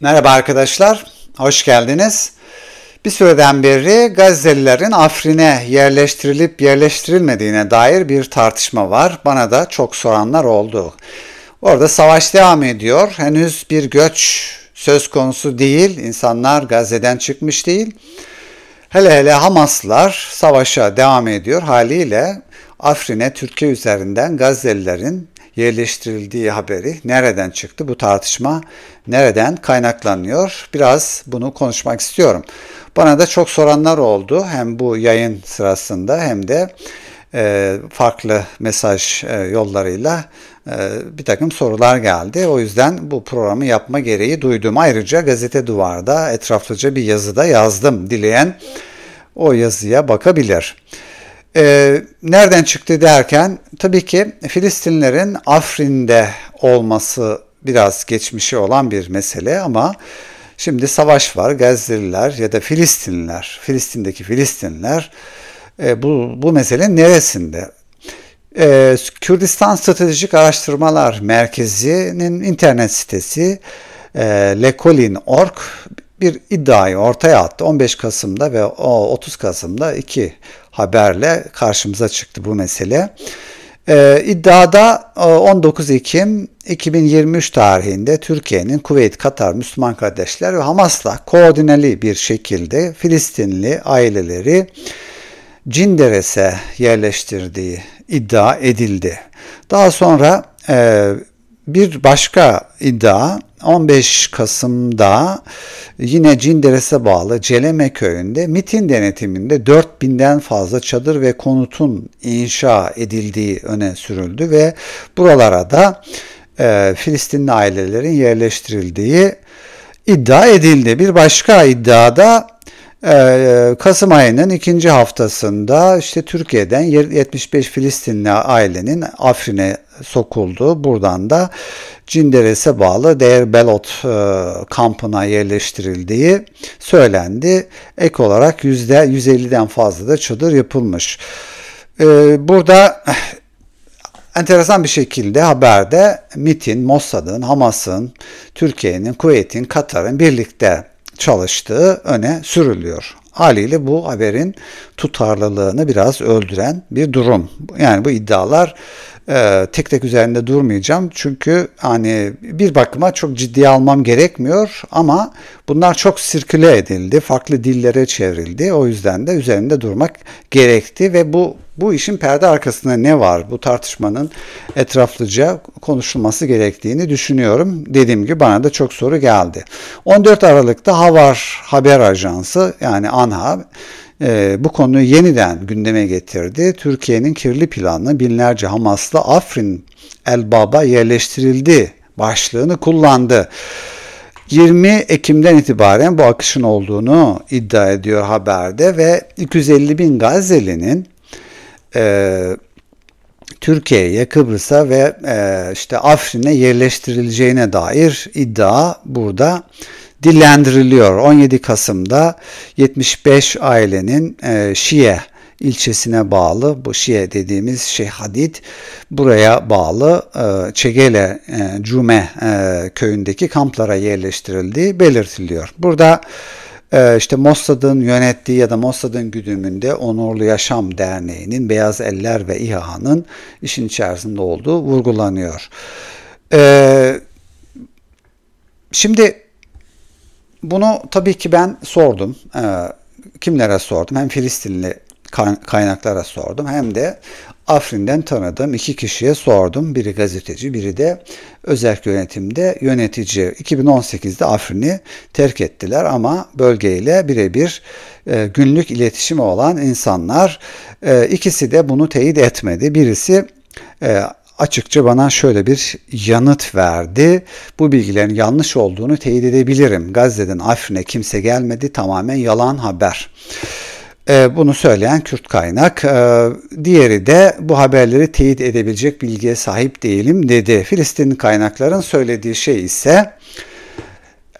Merhaba arkadaşlar, hoş geldiniz. Bir süreden beri Gazze'lilerin Afrin'e yerleştirilip yerleştirilmediğine dair bir tartışma var. Bana da çok soranlar oldu. Orada savaş devam ediyor. Henüz bir göç söz konusu değil. İnsanlar Gazze'den çıkmış değil. Hele hele Hamaslar savaşa devam ediyor haliyle Afrin'e Türkiye üzerinden Gazze'lilerin yerleştirildiği haberi nereden çıktı? Bu tartışma nereden kaynaklanıyor? Biraz bunu konuşmak istiyorum. Bana da çok soranlar oldu hem bu yayın sırasında hem de e, farklı mesaj e, yollarıyla e, bir takım sorular geldi. O yüzden bu programı yapma gereği duydum. Ayrıca gazete duvarda etraflıca bir yazıda yazdım. Dileyen o yazıya bakabilir. E, nereden çıktı derken tabii ki Filistinlerin Afrin'de olması biraz geçmişi olan bir mesele ama şimdi savaş var. Gazze'liler ya da Filistinliler, Filistin'deki Filistinliler e, bu, bu mesele neresinde? E, Kürdistan Stratejik Araştırmalar Merkezi'nin internet sitesi e, lekolin.org bir iddiayı ortaya attı. 15 Kasım'da ve 30 Kasım'da iki haberle karşımıza çıktı bu mesele. Ee, iddiada 19 e, Ekim 2023 tarihinde Türkiye'nin Kuveyt, Katar, Müslüman kardeşler ve Hamas'la koordineli bir şekilde Filistinli aileleri Cinderes'e yerleştirdiği iddia edildi. Daha sonra e, bir başka iddia 15 Kasım'da yine Cinderes'e bağlı Celeme köyünde MIT'in denetiminde 4000'den fazla çadır ve konutun inşa edildiği öne sürüldü ve buralara da e, Filistinli ailelerin yerleştirildiği iddia edildi. Bir başka iddiada e, Kasım ayının ikinci haftasında işte Türkiye'den 75 Filistinli ailenin Afrin'e sokuldu. Buradan da Cinderes'e bağlı Derbelot e, kampına yerleştirildiği söylendi. Ek olarak %150'den fazla da çadır yapılmış. E, burada enteresan bir şekilde haberde MIT'in, Mossad'ın, Hamas'ın, Türkiye'nin, Kuveyt'in, Katar'ın birlikte çalıştığı öne sürülüyor. Haliyle bu haberin tutarlılığını biraz öldüren bir durum. Yani bu iddialar ee, tek tek üzerinde durmayacağım. Çünkü hani bir bakıma çok ciddiye almam gerekmiyor ama bunlar çok sirküle edildi, farklı dillere çevrildi. O yüzden de üzerinde durmak gerekti ve bu bu işin perde arkasında ne var? Bu tartışmanın etraflıca konuşulması gerektiğini düşünüyorum. Dediğim gibi bana da çok soru geldi. 14 Aralık'ta Havar Haber Ajansı yani ANHA e, bu konuyu yeniden gündeme getirdi. Türkiye'nin kirli planı binlerce Hamaslı Afrin Elbab'a yerleştirildi başlığını kullandı. 20 Ekim'den itibaren bu akışın olduğunu iddia ediyor haberde ve 250 bin Gazze'linin e, Türkiye'ye, Kıbrıs'a ve e, işte Afrin'e yerleştirileceğine dair iddia burada dillendiriliyor. 17 Kasım'da 75 ailenin e, Şiye ilçesine bağlı bu Şiye dediğimiz şey Hadid buraya bağlı e, Çegele e, Cume e, köyündeki kamplara yerleştirildiği belirtiliyor. Burada e, işte Mossad'ın yönettiği ya da Mossad'ın güdümünde Onurlu Yaşam Derneği'nin Beyaz Eller ve İHA'nın işin içerisinde olduğu vurgulanıyor. E, şimdi bunu tabii ki ben sordum. E, kimlere sordum? Hem Filistinli kaynaklara sordum hem de Afrin'den tanıdığım iki kişiye sordum. Biri gazeteci, biri de özel yönetimde yönetici. 2018'de Afrin'i terk ettiler ama bölgeyle birebir e, günlük iletişimi olan insanlar. E, ikisi de bunu teyit etmedi. Birisi e, açıkça bana şöyle bir yanıt verdi. Bu bilgilerin yanlış olduğunu teyit edebilirim. Gazze'den Afrin'e kimse gelmedi. Tamamen yalan haber. Ee, bunu söyleyen Kürt kaynak. Ee, diğeri de bu haberleri teyit edebilecek bilgiye sahip değilim dedi. Filistin kaynakların söylediği şey ise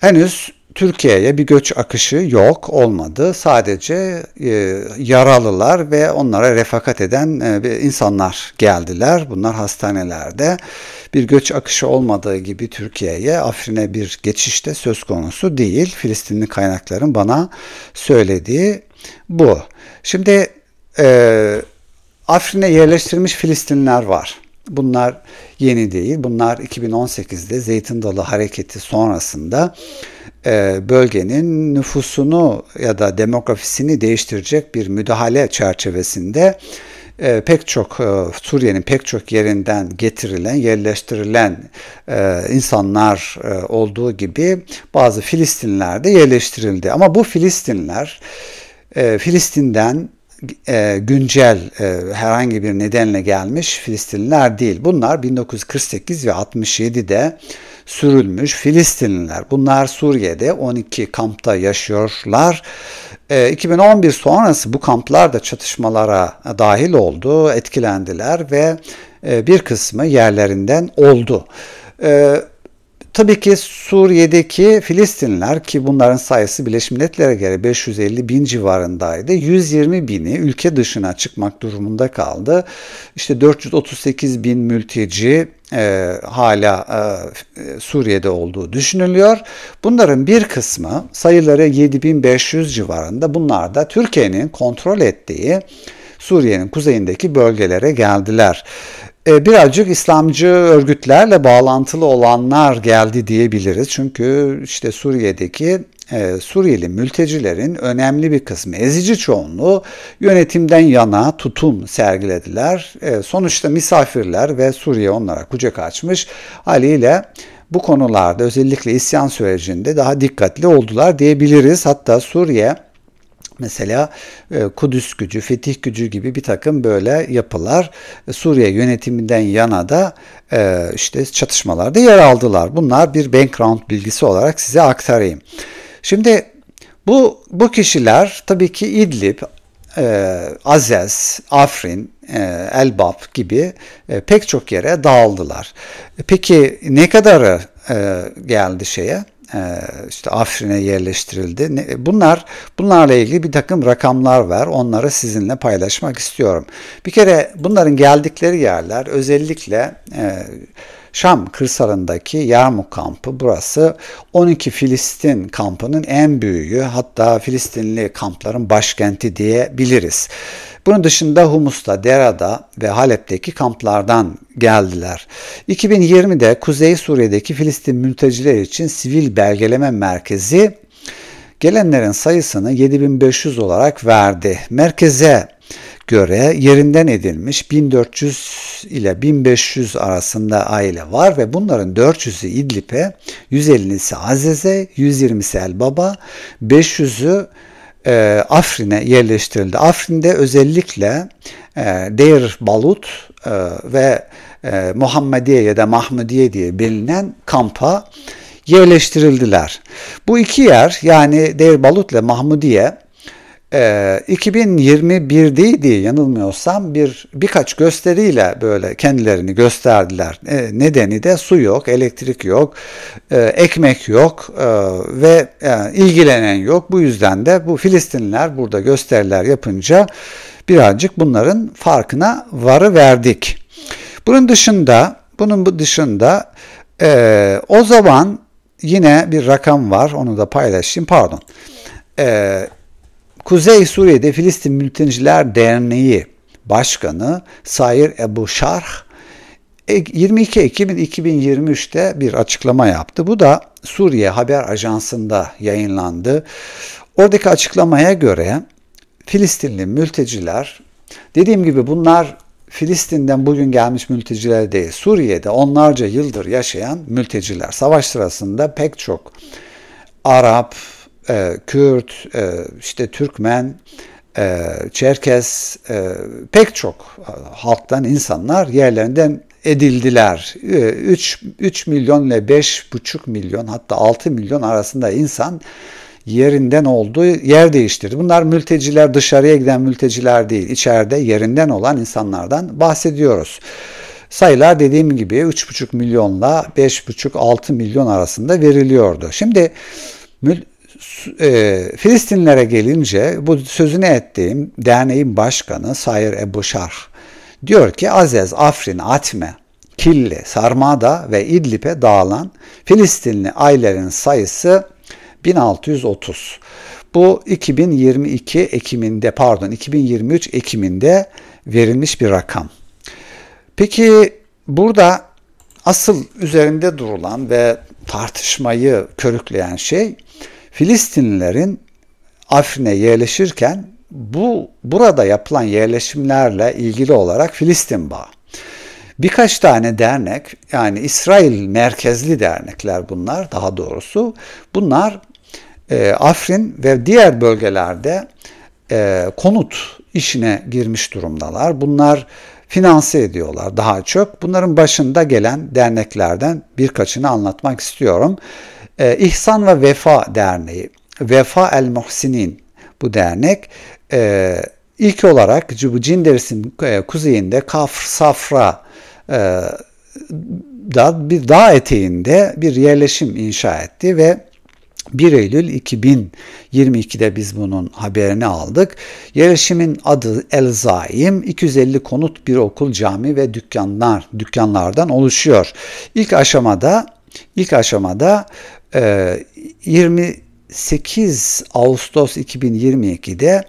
henüz Türkiye'ye bir göç akışı yok, olmadı. Sadece e, yaralılar ve onlara refakat eden e, insanlar geldiler. Bunlar hastanelerde. Bir göç akışı olmadığı gibi Türkiye'ye Afrin'e bir geçiş de söz konusu değil. Filistinli kaynakların bana söylediği bu. Şimdi e, Afrin'e yerleştirilmiş Filistinler var. Bunlar yeni değil. Bunlar 2018'de Zeytin Dalı Hareketi sonrasında e, bölgenin nüfusunu ya da demografisini değiştirecek bir müdahale çerçevesinde e, pek çok e, Suriye'nin pek çok yerinden getirilen, yerleştirilen insanlar olduğu gibi bazı Filistinler de yerleştirildi. Ama bu Filistinler Filistin'den güncel herhangi bir nedenle gelmiş Filistinliler değil. Bunlar 1948 ve 67'de sürülmüş Filistinliler. Bunlar Suriye'de 12 kampta yaşıyorlar. 2011 e, sonrası bu kamplar da çatışmalara dahil oldu, etkilendiler ve e, bir kısmı yerlerinden oldu. E, tabii ki Suriye'deki Filistinler ki bunların sayısı Birleşmiş Milletler'e göre 550 bin civarındaydı. 120 bini ülke dışına çıkmak durumunda kaldı. İşte 438 bin mülteci e, hala e, Suriye'de olduğu düşünülüyor. Bunların bir kısmı sayıları 7500 civarında bunlar da Türkiye'nin kontrol ettiği Suriye'nin kuzeyindeki bölgelere geldiler. E, birazcık İslamcı örgütlerle bağlantılı olanlar geldi diyebiliriz. Çünkü işte Suriye'deki ee, Suriyeli mültecilerin önemli bir kısmı, ezici çoğunluğu yönetimden yana tutum sergilediler. Ee, sonuçta misafirler ve Suriye onlara kucak açmış haliyle bu konularda özellikle isyan sürecinde daha dikkatli oldular diyebiliriz. Hatta Suriye Mesela e, Kudüs gücü, fetih gücü gibi bir takım böyle yapılar e, Suriye yönetiminden yana da e, işte çatışmalarda yer aldılar. Bunlar bir background bilgisi olarak size aktarayım. Şimdi bu, bu kişiler tabii ki İdlib, e, Azez, Afrin, e, Elbap gibi e, pek çok yere dağıldılar. E, peki ne kadarı e, geldi şeye? E, işte Afrin'e yerleştirildi. E, bunlar bunlarla ilgili bir takım rakamlar var. Onları sizinle paylaşmak istiyorum. Bir kere bunların geldikleri yerler özellikle e, Şam kırsalındaki Yarmuk kampı burası 12 Filistin kampının en büyüğü hatta Filistinli kampların başkenti diyebiliriz. Bunun dışında Humus'ta, Dera'da ve Halep'teki kamplardan geldiler. 2020'de Kuzey Suriye'deki Filistin mülteciler için sivil belgeleme merkezi gelenlerin sayısını 7500 olarak verdi. Merkeze göre yerinden edilmiş 1400 ile 1500 arasında aile var ve bunların 400'ü İdlib'e, 150'si Azize, 120'si Elbaba, 500'ü e, Afrin'e yerleştirildi. Afrin'de özellikle e, Deir Balut e, ve e, Muhammediye ya da Mahmudiye diye bilinen kampa yerleştirildiler. Bu iki yer yani Deir Balut ile Mahmudiye e, ee, 2021'deydi yanılmıyorsam bir birkaç gösteriyle böyle kendilerini gösterdiler. E, nedeni de su yok, elektrik yok, e, ekmek yok e, ve e, ilgilenen yok. Bu yüzden de bu Filistinliler burada gösteriler yapınca birazcık bunların farkına varı verdik. Bunun dışında, bunun bu dışında e, o zaman yine bir rakam var. Onu da paylaşayım. Pardon. E, Kuzey Suriye'de Filistin Mülteciler Derneği Başkanı Sair Ebu Şarh 22 e, Ekim 2023'te bir açıklama yaptı. Bu da Suriye Haber Ajansı'nda yayınlandı. Oradaki açıklamaya göre Filistinli mülteciler dediğim gibi bunlar Filistin'den bugün gelmiş mülteciler değil. Suriye'de onlarca yıldır yaşayan mülteciler. Savaş sırasında pek çok Arap, e, Kürt, e, işte Türkmen, e, Çerkes e, pek çok e, halktan insanlar yerlerinden edildiler. 3, e, 3 milyon ile 5,5 milyon hatta 6 milyon arasında insan yerinden oldu, yer değiştirdi. Bunlar mülteciler, dışarıya giden mülteciler değil, içeride yerinden olan insanlardan bahsediyoruz. Sayılar dediğim gibi 3,5 milyonla 5,5-6 milyon arasında veriliyordu. Şimdi e, Filistinlere gelince bu sözünü ettiğim derneğin başkanı Sayır Ebu Şarh diyor ki Azez, Afrin, Atme, Kille Sarmada ve İdlib'e dağılan Filistinli ailelerin sayısı 1630. Bu 2022 Ekim'inde pardon 2023 Ekim'inde verilmiş bir rakam. Peki burada asıl üzerinde durulan ve tartışmayı körükleyen şey Filistinlilerin Afrin'e yerleşirken bu burada yapılan yerleşimlerle ilgili olarak Filistin Bağı. Birkaç tane dernek yani İsrail merkezli dernekler bunlar daha doğrusu. Bunlar e, Afrin ve diğer bölgelerde e, konut işine girmiş durumdalar. Bunlar finanse ediyorlar daha çok. Bunların başında gelen derneklerden birkaçını anlatmak istiyorum. Ee, İhsan ve Vefa Derneği. Vefa El Muhsinin bu dernek. E, ilk olarak Cinderis'in e, kuzeyinde Kafr Safra e, da bir dağ eteğinde bir yerleşim inşa etti ve 1 Eylül 2022'de biz bunun haberini aldık. Yerleşimin adı El Zaim. 250 konut, bir okul, cami ve dükkanlar, dükkanlardan oluşuyor. İlk aşamada ilk aşamada 28 ee, Ağustos 2022'de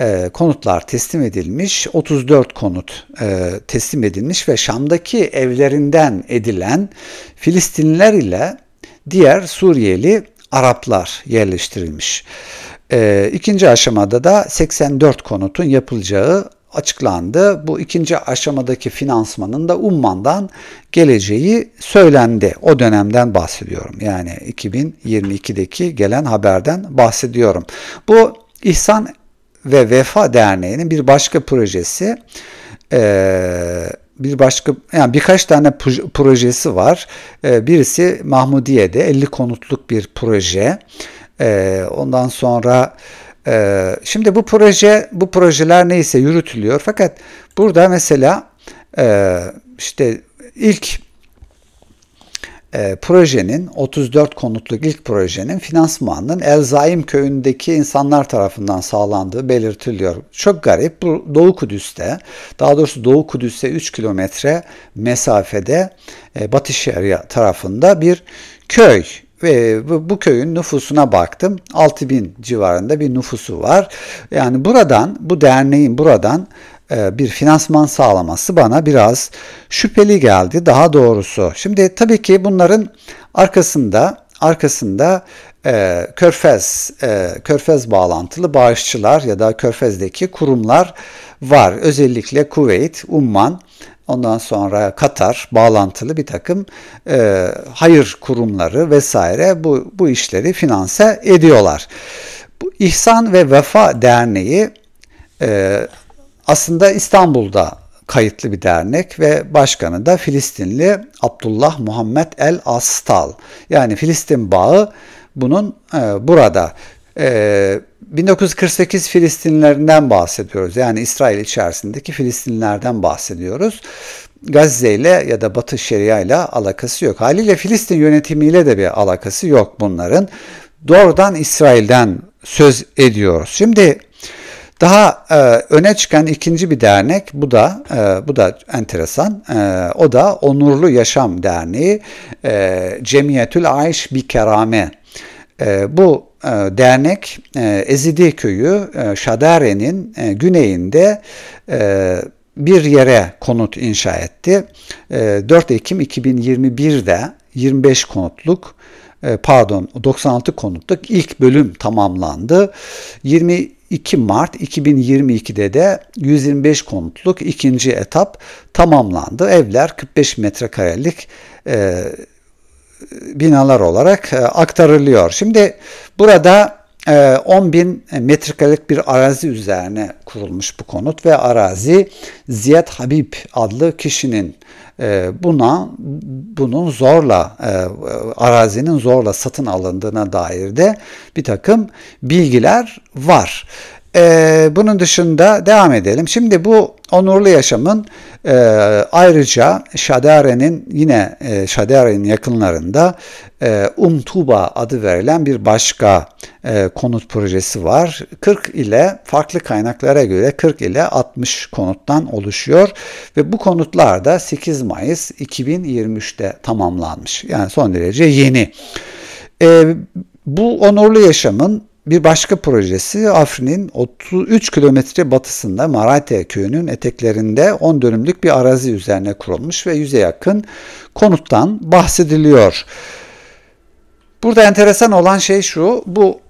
e, konutlar teslim edilmiş, 34 konut e, teslim edilmiş ve Şam'daki evlerinden edilen Filistinliler ile diğer Suriyeli Araplar yerleştirilmiş. E, ikinci aşamada da 84 konutun yapılacağı açıklandı. Bu ikinci aşamadaki finansmanın da Umman'dan geleceği söylendi. O dönemden bahsediyorum. Yani 2022'deki gelen haberden bahsediyorum. Bu İhsan ve Vefa Derneği'nin bir başka projesi e, bir başka yani birkaç tane projesi var. E, birisi Mahmudiye'de 50 konutluk bir proje. E, ondan sonra ee, şimdi bu proje, bu projeler neyse yürütülüyor. Fakat burada mesela e, işte ilk e, projenin 34 konutluk ilk projenin finansmanının El Zaim köyündeki insanlar tarafından sağlandığı belirtiliyor. Çok garip. Bu Doğu Kudüs'te, daha doğrusu Doğu Kudüs'e 3 kilometre mesafede e, Batı Şeria tarafında bir köy ve bu, bu köyün nüfusuna baktım. 6000 civarında bir nüfusu var. Yani buradan bu derneğin buradan e, bir finansman sağlaması bana biraz şüpheli geldi daha doğrusu. Şimdi tabii ki bunların arkasında arkasında e, körfez e, körfez bağlantılı bağışçılar ya da körfezdeki kurumlar var. Özellikle Kuveyt, Umman Ondan sonra Katar bağlantılı bir takım e, hayır kurumları vesaire bu, bu işleri finanse ediyorlar. Bu İhsan ve Vefa Derneği e, aslında İstanbul'da kayıtlı bir dernek ve başkanı da Filistinli Abdullah Muhammed El Astal. Yani Filistin bağı bunun e, burada. Ee, 1948 Filistinlerinden bahsediyoruz. Yani İsrail içerisindeki Filistinlerden bahsediyoruz. Gazze ile ya da Batı Şeria ile alakası yok. Haliyle Filistin yönetimiyle de bir alakası yok bunların. Doğrudan İsrail'den söz ediyoruz. Şimdi daha e, öne çıkan ikinci bir dernek bu da e, bu da enteresan. E, o da Onurlu Yaşam Derneği e, Cemiyetül Ayş Bikerame. E, bu e, dernek e, Ezidi köyü e, Şadare'nin güneyinde bir yere konut inşa etti. 4 Ekim 2021'de 25 konutluk pardon 96 konutluk ilk bölüm tamamlandı. 22 Mart 2022'de de 125 konutluk ikinci etap tamamlandı. Evler 45 metrekarelik binalar olarak e, aktarılıyor. Şimdi burada 10 e, bin metrekarelik bir arazi üzerine kurulmuş bu konut ve arazi Ziyad Habib adlı kişinin e, buna bunun zorla arazinin zorla satın alındığına dair de bir takım bilgiler var. Ee, bunun dışında devam edelim. Şimdi bu onurlu yaşamın e, ayrıca Şadare'nin yine e, Şadare'nin yakınlarında e, Umtuba adı verilen bir başka e, konut projesi var. 40 ile farklı kaynaklara göre 40 ile 60 konuttan oluşuyor ve bu konutlar da 8 Mayıs 2023'te tamamlanmış. Yani son derece yeni. E, bu onurlu yaşamın bir başka projesi Afrin'in 33 kilometre batısında Marate köyünün eteklerinde 10 dönümlük bir arazi üzerine kurulmuş ve yüze yakın konuttan bahsediliyor. Burada enteresan olan şey şu, bu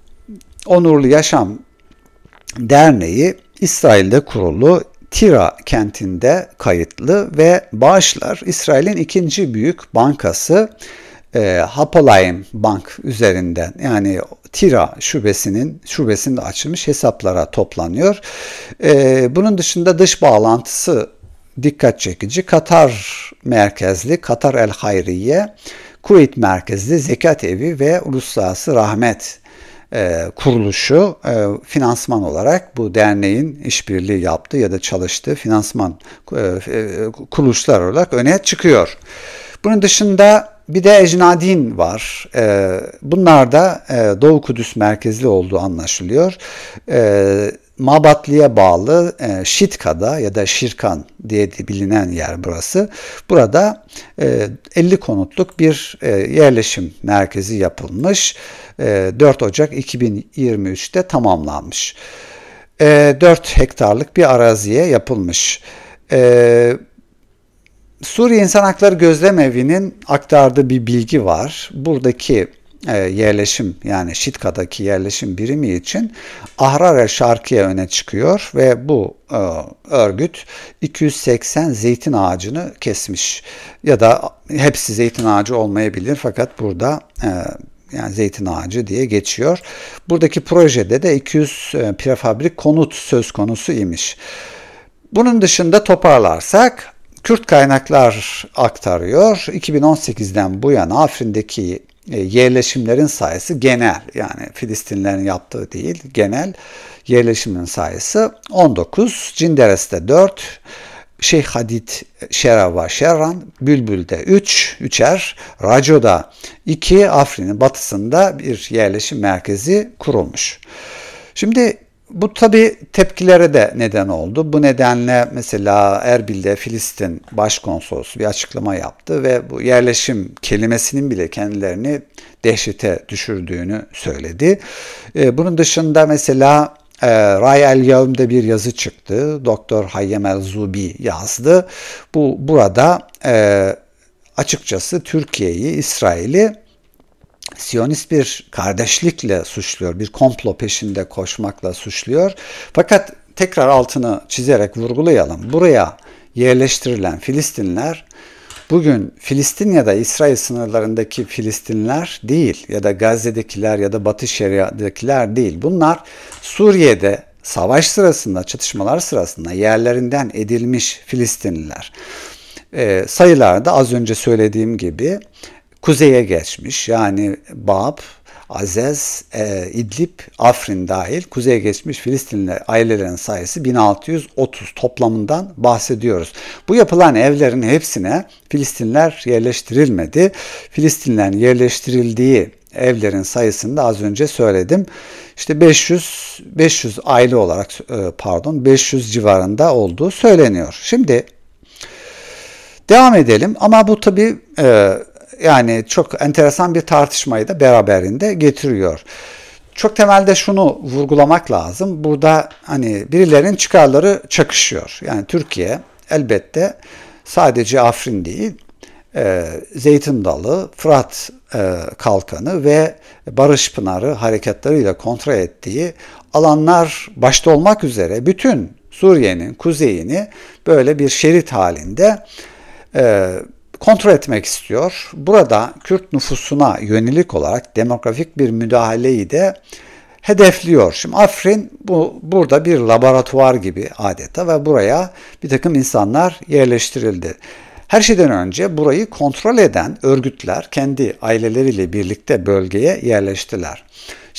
Onurlu Yaşam Derneği İsrail'de kurulu Tira kentinde kayıtlı ve bağışlar İsrail'in ikinci büyük bankası e, Hapolayim Bank üzerinden yani Tira şubesinin şubesinde açılmış hesaplara toplanıyor. E, bunun dışında dış bağlantısı dikkat çekici. Katar merkezli Katar El Hayriye, Kuveyt merkezli Zekat Evi ve Uluslararası Rahmet e, kuruluşu e, finansman olarak bu derneğin işbirliği yaptı ya da çalıştığı finansman e, e, kuruluşlar olarak öne çıkıyor. Bunun dışında bir de ecnadin var. Ee, bunlar da e, Doğu Kudüs merkezli olduğu anlaşılıyor. Ee, Mabatli'ye bağlı e, Şitka'da ya da Şirkan diye de bilinen yer burası. Burada 50 e, konutluk bir yerleşim merkezi yapılmış. 4 Ocak 2023'te tamamlanmış. 4 hektarlık bir araziye yapılmış. Bu Suriye İnsan Hakları Gözlem Evi'nin aktardığı bir bilgi var. Buradaki e, yerleşim yani Şitka'daki yerleşim birimi için Ahrar el Şarkiye öne çıkıyor ve bu e, örgüt 280 zeytin ağacını kesmiş ya da hepsi zeytin ağacı olmayabilir fakat burada e, yani zeytin ağacı diye geçiyor. Buradaki projede de 200 e, prefabrik konut söz konusu imiş. Bunun dışında toparlarsak Kürt kaynaklar aktarıyor. 2018'den bu yana Afrin'deki e, yerleşimlerin sayısı genel yani Filistinlerin yaptığı değil genel yerleşimin sayısı 19, Cinderes'te 4, Şeyh Hadid Şerava Şerran, Bülbül'de 3, üç, 3'er, Raco'da 2, Afrin'in batısında bir yerleşim merkezi kurulmuş. Şimdi bu tabi tepkilere de neden oldu. Bu nedenle mesela Erbil'de Filistin Başkonsolosu bir açıklama yaptı ve bu yerleşim kelimesinin bile kendilerini dehşete düşürdüğünü söyledi. Ee, bunun dışında mesela e, Ray El Yevm'de bir yazı çıktı. Doktor Hayyem El Zubi yazdı. Bu burada e, açıkçası Türkiye'yi, İsrail'i Siyonist bir kardeşlikle suçluyor, bir komplo peşinde koşmakla suçluyor. Fakat tekrar altını çizerek vurgulayalım. Buraya yerleştirilen Filistinler bugün Filistin ya da İsrail sınırlarındaki Filistinler değil ya da Gazze'dekiler ya da Batı Şeria'dakiler değil. Bunlar Suriye'de savaş sırasında, çatışmalar sırasında yerlerinden edilmiş Filistinliler. E, ee, sayılarda az önce söylediğim gibi kuzeye geçmiş. Yani Bab, Azez, e, İdlib, Afrin dahil kuzeye geçmiş Filistinli ailelerin sayısı 1630 toplamından bahsediyoruz. Bu yapılan evlerin hepsine Filistinler yerleştirilmedi. Filistinlerin yerleştirildiği evlerin sayısını da az önce söyledim. İşte 500 500 aile olarak e, pardon 500 civarında olduğu söyleniyor. Şimdi devam edelim ama bu tabi e, yani çok enteresan bir tartışmayı da beraberinde getiriyor. Çok temelde şunu vurgulamak lazım. Burada hani birilerin çıkarları çakışıyor. Yani Türkiye elbette sadece Afrin değil, e, Zeytin Dalı, Fırat e, Kalkanı ve Barış Pınarı hareketleriyle kontrol ettiği alanlar başta olmak üzere bütün Suriye'nin kuzeyini böyle bir şerit halinde e, kontrol etmek istiyor. Burada Kürt nüfusuna yönelik olarak demografik bir müdahaleyi de hedefliyor. Şimdi Afrin bu burada bir laboratuvar gibi adeta ve buraya bir takım insanlar yerleştirildi. Her şeyden önce burayı kontrol eden örgütler kendi aileleriyle birlikte bölgeye yerleştiler.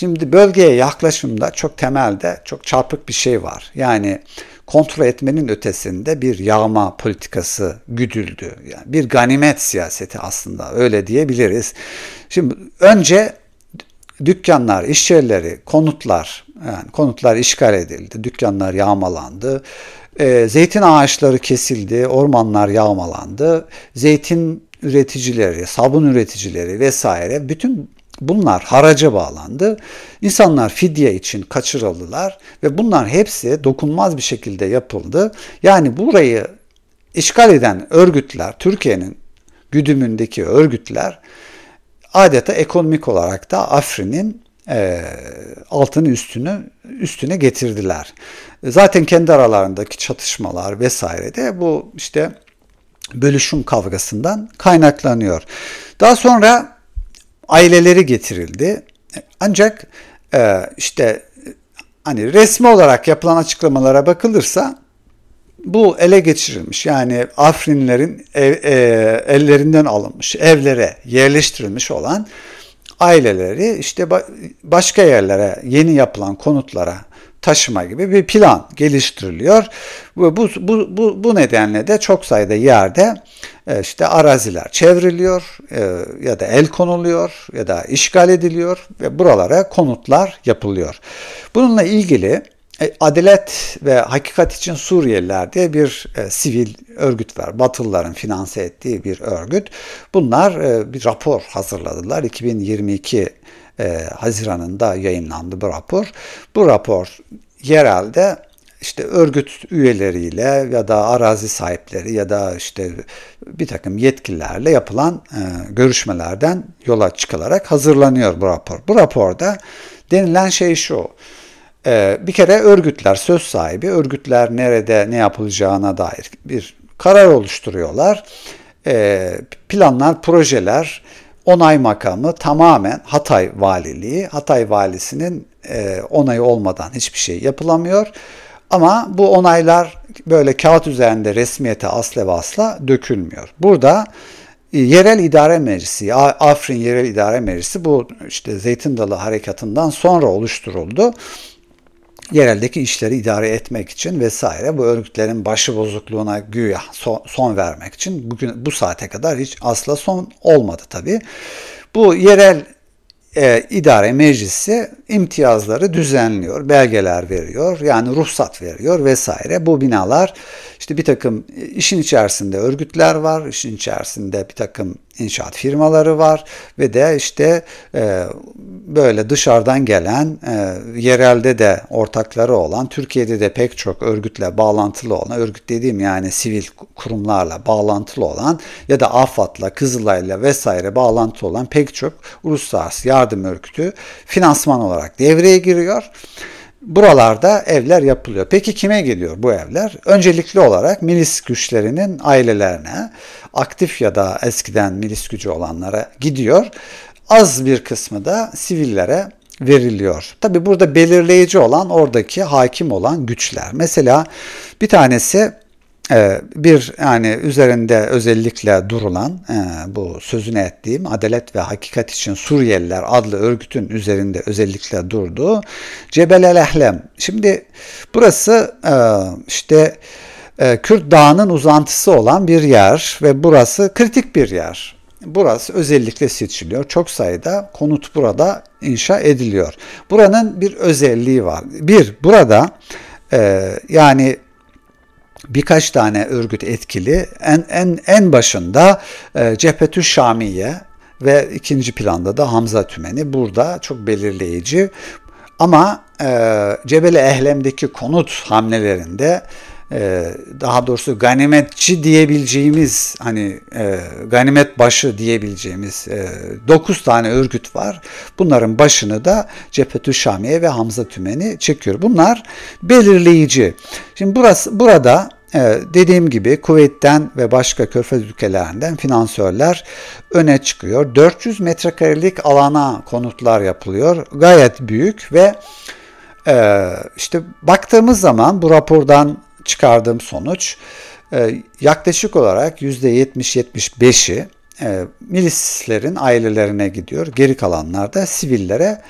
Şimdi bölgeye yaklaşımda çok temelde çok çarpık bir şey var. Yani kontrol etmenin ötesinde bir yağma politikası güdüldü. Yani bir ganimet siyaseti aslında öyle diyebiliriz. Şimdi önce dükkanlar, iş yerleri, konutlar, yani konutlar işgal edildi, dükkanlar yağmalandı. E, zeytin ağaçları kesildi, ormanlar yağmalandı. Zeytin üreticileri, sabun üreticileri vesaire bütün Bunlar haraca bağlandı. İnsanlar fidye için kaçırıldılar ve bunlar hepsi dokunmaz bir şekilde yapıldı. Yani burayı işgal eden örgütler, Türkiye'nin güdümündeki örgütler adeta ekonomik olarak da Afrin'in e, altını üstünü üstüne getirdiler. Zaten kendi aralarındaki çatışmalar vesaire de bu işte bölüşüm kavgasından kaynaklanıyor. Daha sonra aileleri getirildi. Ancak e, işte hani resmi olarak yapılan açıklamalara bakılırsa bu ele geçirilmiş yani Afrinlerin ev, e, ellerinden alınmış evlere yerleştirilmiş olan aileleri işte başka yerlere yeni yapılan konutlara taşıma gibi bir plan geliştiriliyor. Bu, bu, bu, bu nedenle de çok sayıda yerde e, işte araziler çevriliyor e, ya da el konuluyor ya da işgal ediliyor ve buralara konutlar yapılıyor. Bununla ilgili e, Adalet ve Hakikat için Suriyeliler diye bir sivil örgüt var. Batılıların finanse ettiği bir örgüt. Bunlar bir rapor hazırladılar. 2022 Haziran'ında yayınlandı bu rapor. Bu rapor yerelde işte örgüt üyeleriyle ya da arazi sahipleri ya da işte bir takım yetkililerle yapılan e, görüşmelerden yola çıkılarak hazırlanıyor bu rapor. Bu raporda denilen şey şu. E, bir kere örgütler söz sahibi, örgütler nerede ne yapılacağına dair bir karar oluşturuyorlar. E, planlar, projeler, onay makamı tamamen Hatay Valiliği, Hatay Valisi'nin onayı olmadan hiçbir şey yapılamıyor. Ama bu onaylar böyle kağıt üzerinde resmiyete asla ve asla dökülmüyor. Burada e, yerel idare meclisi, Afrin yerel idare meclisi bu işte Zeytin Dalı harekatından sonra oluşturuldu. Yereldeki işleri idare etmek için vesaire bu örgütlerin başı bozukluğuna güya son, son vermek için bugün bu saate kadar hiç asla son olmadı tabii. Bu yerel e, idare meclisi imtiyazları düzenliyor, belgeler veriyor, yani ruhsat veriyor vesaire. Bu binalar işte bir takım e, işin içerisinde örgütler var, işin içerisinde bir takım inşaat firmaları var ve de işte e, böyle dışarıdan gelen, e, yerelde de ortakları olan, Türkiye'de de pek çok örgütle bağlantılı olan, örgüt dediğim yani sivil kurumlarla bağlantılı olan ya da AFAD'la, Kızılay'la vesaire bağlantılı olan pek çok uluslararası yardım örgütü finansman olarak devreye giriyor. Buralarda evler yapılıyor. Peki kime geliyor bu evler? Öncelikli olarak milis güçlerinin ailelerine, aktif ya da eskiden milis gücü olanlara gidiyor. Az bir kısmı da sivillere veriliyor. Tabi burada belirleyici olan oradaki hakim olan güçler. Mesela bir tanesi ee, bir yani üzerinde özellikle durulan e, bu sözünü ettiğim Adalet ve Hakikat için Suriyeliler adlı örgütün üzerinde özellikle durduğu Cebel el Ehlem. Şimdi burası e, işte e, Kürt Dağı'nın uzantısı olan bir yer ve burası kritik bir yer. Burası özellikle seçiliyor. Çok sayıda konut burada inşa ediliyor. Buranın bir özelliği var. Bir, burada e, yani birkaç tane örgüt etkili en en en başında e, Cephetü Şamiye ve ikinci planda da Hamza Tümeni burada çok belirleyici. Ama e, Cebel Ehlem'deki konut hamlelerinde ee, daha doğrusu ganimetçi diyebileceğimiz hani e, ganimet başı diyebileceğimiz e, tane örgüt var. Bunların başını da Cephetü Şamiye ve Hamza Tümeni çekiyor. Bunlar belirleyici. Şimdi burası burada ee, dediğim gibi Kuveyt'ten ve başka körfez ülkelerinden finansörler öne çıkıyor. 400 metrekarelik alana konutlar yapılıyor. Gayet büyük ve e, işte baktığımız zaman bu rapordan çıkardığım sonuç e, yaklaşık olarak %70-75'i e, milislerin ailelerine gidiyor. Geri kalanlar da sivillere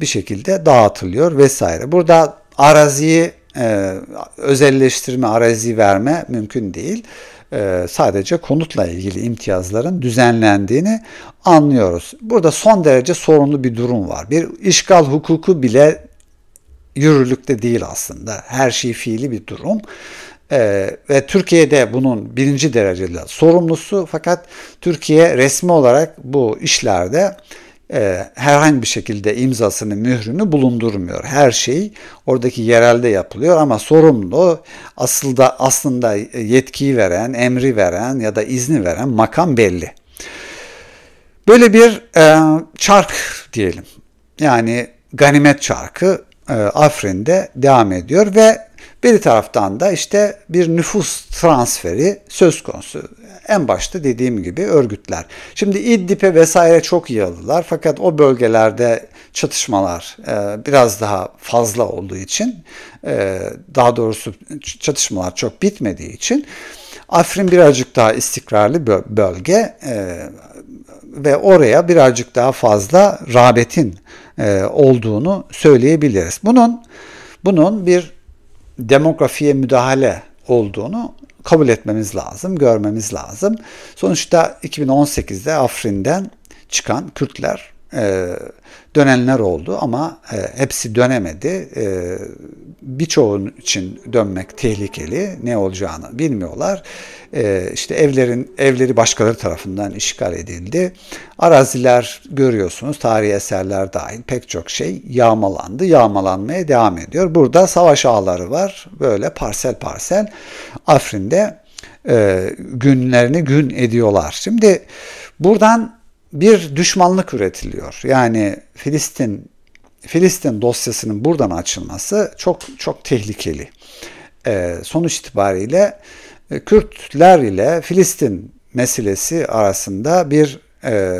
bir şekilde dağıtılıyor vesaire. Burada araziyi e, özelleştirme, arazi verme mümkün değil. E, sadece konutla ilgili imtiyazların düzenlendiğini anlıyoruz. Burada son derece sorunlu bir durum var. Bir işgal hukuku bile yürürlükte değil aslında. Her şey fiili bir durum. Ee, ve Türkiye'de bunun birinci derecede sorumlusu fakat Türkiye resmi olarak bu işlerde e, herhangi bir şekilde imzasını, mührünü bulundurmuyor. Her şey oradaki yerelde yapılıyor ama sorumlu aslında aslında yetkiyi veren, emri veren ya da izni veren makam belli. Böyle bir e, çark diyelim. Yani ganimet çarkı e, Afrin'de devam ediyor ve bir taraftan da işte bir nüfus transferi söz konusu. En başta dediğim gibi örgütler. Şimdi İdlib'e vesaire çok yığıldılar fakat o bölgelerde çatışmalar e, biraz daha fazla olduğu için e, daha doğrusu çatışmalar çok bitmediği için Afrin birazcık daha istikrarlı bölge ve oraya birazcık daha fazla rağbetin e, olduğunu söyleyebiliriz. Bunun bunun bir demografiye müdahale olduğunu kabul etmemiz lazım, görmemiz lazım. Sonuçta 2018'de Afrin'den çıkan Kürtler e, dönenler oldu ama e, hepsi dönemedi. E, birçoğun için dönmek tehlikeli. Ne olacağını bilmiyorlar. E, işte evlerin evleri başkaları tarafından işgal edildi. Araziler görüyorsunuz tarihi eserler dahil pek çok şey yağmalandı. Yağmalanmaya devam ediyor. Burada savaş ağları var. Böyle parsel parsel Afrin'de günlerini gün ediyorlar. Şimdi buradan bir düşmanlık üretiliyor. Yani Filistin Filistin dosyasının buradan açılması çok çok tehlikeli. Ee, sonuç itibariyle e, Kürtler ile Filistin meselesi arasında bir e,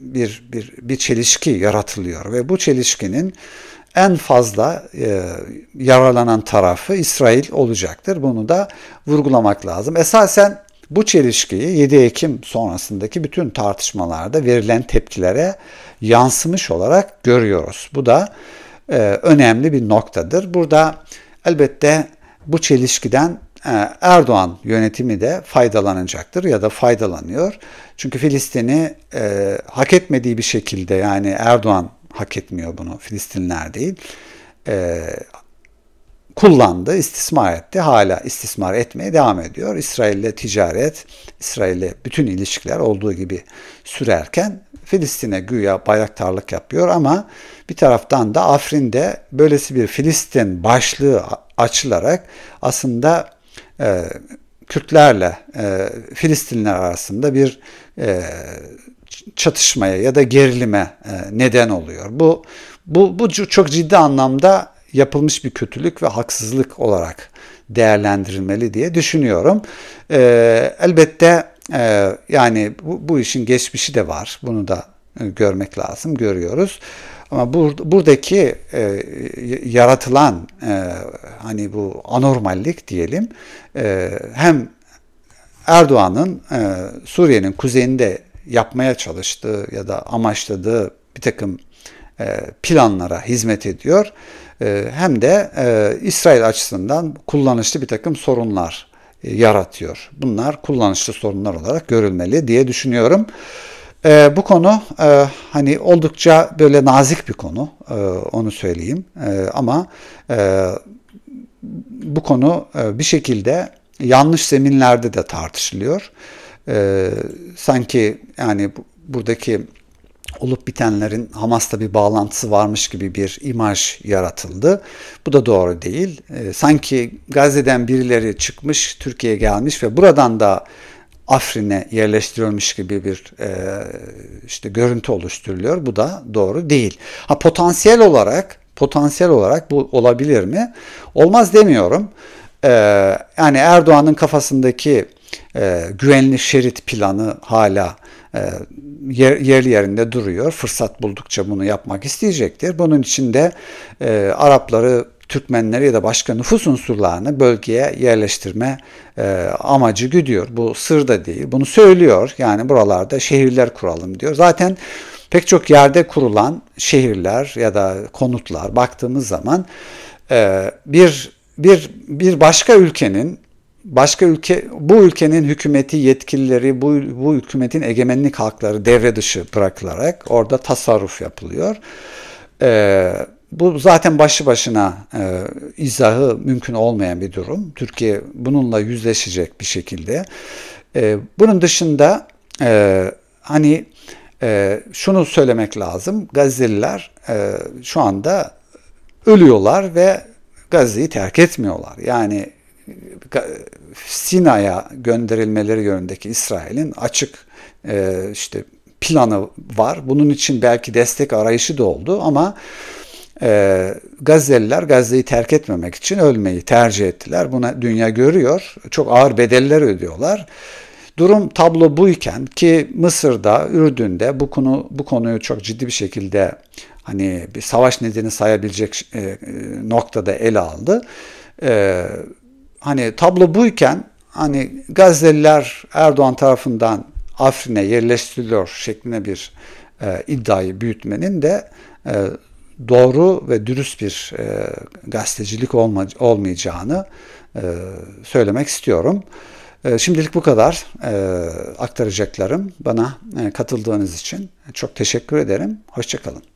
bir bir bir çelişki yaratılıyor ve bu çelişkinin en fazla e, yaralanan tarafı İsrail olacaktır. Bunu da vurgulamak lazım. Esasen bu çelişkiyi 7 Ekim sonrasındaki bütün tartışmalarda verilen tepkilere yansımış olarak görüyoruz. Bu da e, önemli bir noktadır. Burada elbette bu çelişkiden e, Erdoğan yönetimi de faydalanacaktır ya da faydalanıyor. Çünkü Filistin'i e, hak etmediği bir şekilde yani Erdoğan hak etmiyor bunu Filistinler değil. E, kullandı, istismar etti. Hala istismar etmeye devam ediyor. İsrail'le ticaret, İsrail'le bütün ilişkiler olduğu gibi sürerken Filistin'e güya bayraktarlık yapıyor ama bir taraftan da Afrin'de böylesi bir Filistin başlığı açılarak aslında e, Kürtlerle e, Filistinler arasında bir e, çatışmaya ya da gerilime e, neden oluyor. Bu bu bu çok ciddi anlamda yapılmış bir kötülük ve haksızlık olarak değerlendirilmeli diye düşünüyorum. E, elbette e, yani bu, bu işin geçmişi de var. Bunu da e, görmek lazım, görüyoruz. Ama bur, buradaki e, yaratılan e, hani bu anormallik diyelim e, hem Erdoğan'ın e, Suriye'nin kuzeyinde yapmaya çalıştığı ya da amaçladığı bir takım e, planlara hizmet ediyor. Ee, hem de e, İsrail açısından kullanışlı bir takım sorunlar e, yaratıyor. Bunlar kullanışlı sorunlar olarak görülmeli diye düşünüyorum. Ee, bu konu e, hani oldukça böyle nazik bir konu onu söyleyeyim ama bu konu bir şekilde yanlış zeminlerde de tartışılıyor. sanki yani buradaki olup bitenlerin Hamas'la bir bağlantısı varmış gibi bir imaj yaratıldı. Bu da doğru değil. Ee, sanki Gazze'den birileri çıkmış, Türkiye'ye gelmiş ve buradan da Afrin'e yerleştirilmiş gibi bir e, işte görüntü oluşturuluyor. Bu da doğru değil. Ha potansiyel olarak potansiyel olarak bu olabilir mi? Olmaz demiyorum. E, yani Erdoğan'ın kafasındaki e, güvenli şerit planı hala e, yer, yerli yerinde duruyor. Fırsat buldukça bunu yapmak isteyecektir. Bunun için de e, Arapları Türkmenleri ya da başka nüfus unsurlarını bölgeye yerleştirme e, amacı güdüyor. Bu sır da değil. Bunu söylüyor. Yani buralarda şehirler kuralım diyor. Zaten pek çok yerde kurulan şehirler ya da konutlar baktığımız zaman e, bir bir bir başka ülkenin başka ülke bu ülkenin hükümeti yetkilileri bu, bu hükümetin egemenlik halkları devre dışı bırakılarak orada tasarruf yapılıyor. E, bu zaten başı başına e, izahı mümkün olmayan bir durum. Türkiye bununla yüzleşecek bir şekilde. E, bunun dışında e, hani e, şunu söylemek lazım. Gazze'liler e, şu anda ölüyorlar ve Gazze'yi terk etmiyorlar. Yani Sina'ya gönderilmeleri yönündeki İsrail'in açık e, işte planı var. Bunun için belki destek arayışı da oldu ama e, Gazze'liler Gazze'yi terk etmemek için ölmeyi tercih ettiler. Buna dünya görüyor. Çok ağır bedeller ödüyorlar. Durum tablo buyken ki Mısır'da, Ürdün'de bu konu bu konuyu çok ciddi bir şekilde hani bir savaş nedeni sayabilecek e, e noktada ele aldı. E, hani tablo buyken hani Gazze'liler Erdoğan tarafından Afrin'e yerleştiriliyor şeklinde bir e, iddiayı büyütmenin de e, doğru ve dürüst bir e, gazetecilik olma, olmayacağını e, söylemek istiyorum. E, şimdilik bu kadar e, aktaracaklarım. Bana e, katıldığınız için çok teşekkür ederim. Hoşçakalın.